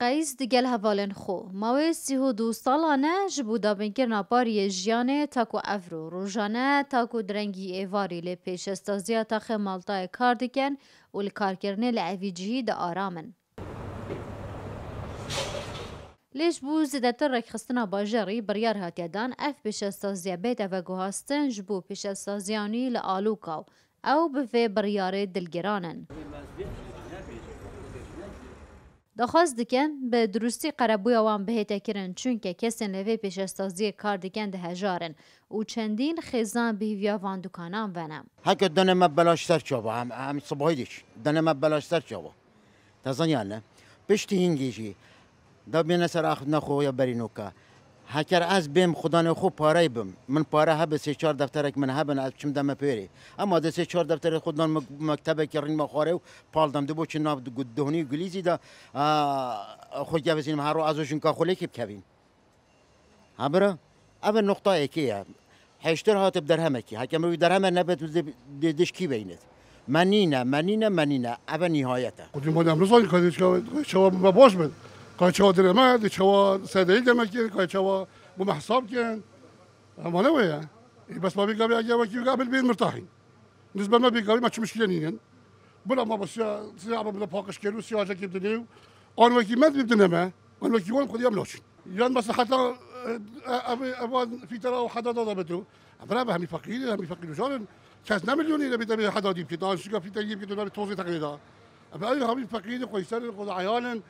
Qeys digel hevalên xwe, mawê sih û du sala ne ji bo dabinkirina pariyê jiyanê tako evro rojane tako direngî êvarî lê pêşestaziya taxê maltayê kar dikin û li karkirinê li evî cihî de aram in. Lêj bû zêdetir rêxistina bajarî biryar hatiye dan ev pêşestaziya bê te veguhastin ji bo pêşestaziyanî li Alokaw ew bi vê biryarê dilgiran in. دەخواست dikin bi durustî qerebûya wan bihête kirin çunke kesên li vê pêşestaziyê kar diken di hejarin û çendîn xêzan bihîviya van dukanan vene. Heke dene me belaş ser çava em sibayî diş dene me belaş ser çava Tezan yani piştî hingî jî da bîne ser axna xoya berînoka. هکر از بیم خدا خوب پاره بم من پاره به سه چهار دفترک من هبن از چم دم پیری اما ده سه چهار دفتر خودمان مکتبه که رین مخاره و پال دم دو چه ناب گلیزی دا خود بزنیم هر رو ازشون که خوله کب کبیم همرا اول نقطه ایکیه هشتر هاتب در همکی، کی حکم روی در همه نبت دش کی بینید منینه منینه منینه اول نهایته خودی ما امروز حالی که شما باش بده دی چه دچوا سدای دم کن قاچا مو محساب كان اما انا ای بس ما بيقابل اجا وكي يقابل بين مرتاحين بالنسبه ما بيقابل ما مشكله نين بلا ما بس سيارة بلا باقش كيلو سيارة كيف دنيو اون وكي ما بدنا ما اون وكي وان خودیم يملوش یان بس حتى ابي ابان في حدا داده ضد بدو ابرا بهم فقير هم فقير جون كاس نا مليون اذا به حدا ديب كي دانش في تجيب كي دولا بتوزي تقريدا ابي هم فقير قيصر قد عيالا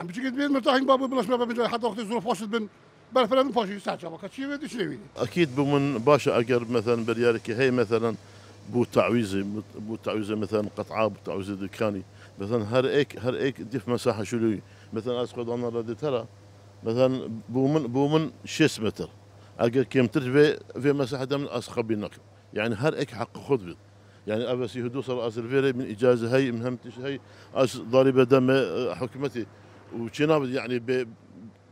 ام Am biçim ben mertahin بابو bulaşma babı bence hatta vakti zor faşist بن بل فلان فاشي ساعة وكاتشي بدي شنو اكيد بمن باشا اقرب مثلا بريالك هي مثلا بو تعويزه بو تعويزه مثلا قطعه بو تعويزه دكاني مثلا هر ايك هر ايك دف مساحه شلوي مثلا اسقط انا ردي ترى مثلا بومن بومن 6 متر اقل كم ترتبي في مساحه من اسخب بينك يعني هر ايك حق خذ بي. يعني ابسي هدوس راس الفيري من اجازه هي مهمتش هي ضاربه دم حكمتي وشنا يعني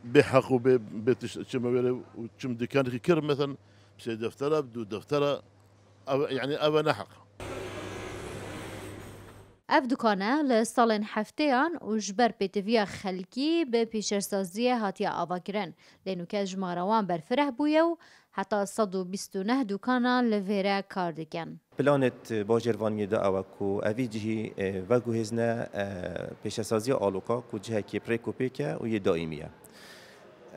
بحق وبتشم وتشم دكان كير مثلا بسي دفتره بدو دفتره يعني ابا نحق اف دکانه ل سالن هفتهان و جبر پیتویا خلکی به پیشرسازی هاتیا آوا کرن لینو که جماروان برفره بویه و حتی 129 دکانا لویره کار دکن پلانت باجروانی دا او کو اوی جهی وگو هزنه پیشرسازی آلوکا کو جهه که پریکوپیکه و یه دائمیه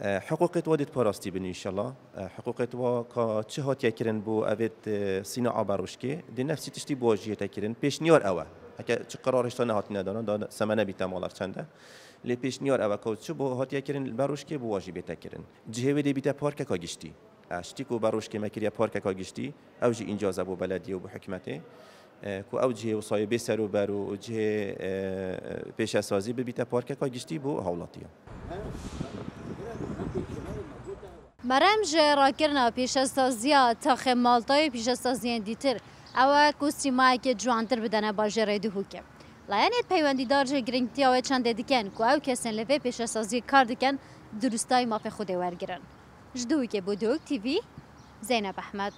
حقوقت ودت پاراستی بن ان شاء الله حقوقت و کا چه هات یکرن بو اوت سینا آبروشکی دی نفسی تشتی بواجیه تکرن نیار اوه اگر چه قرارش تا نهات ندارن دان سمن بی تمالر چنده لپش نیار بو هاتیه بروش که بو واجی بیتا جهه ویده پارک که گشتی اشتی که بروش که مکریه پارک که گشتی اینجا جی انجازه بو و بو حکمتی کو او جهه و سایه بسر و بر و جهه پیش اسازی بی پارک که گشتی بو هولاتیه مرم جه را کردن پیش اسازیه مالتای پیش دیتر ئەوە کوستیمایەکێ جوانتر بدەنە باژێڕێ دوهوکە. لایەنێت پەیوەندیدارژێ گرنگتیەوە چندێ دیکەن کو ئەو کەسن لەوێ پێشەسازی کار دکەن دروستای ماپێ خودێ وەرگرن. ژ دووکێ بۆ دوک تیV زینە بەحمەد.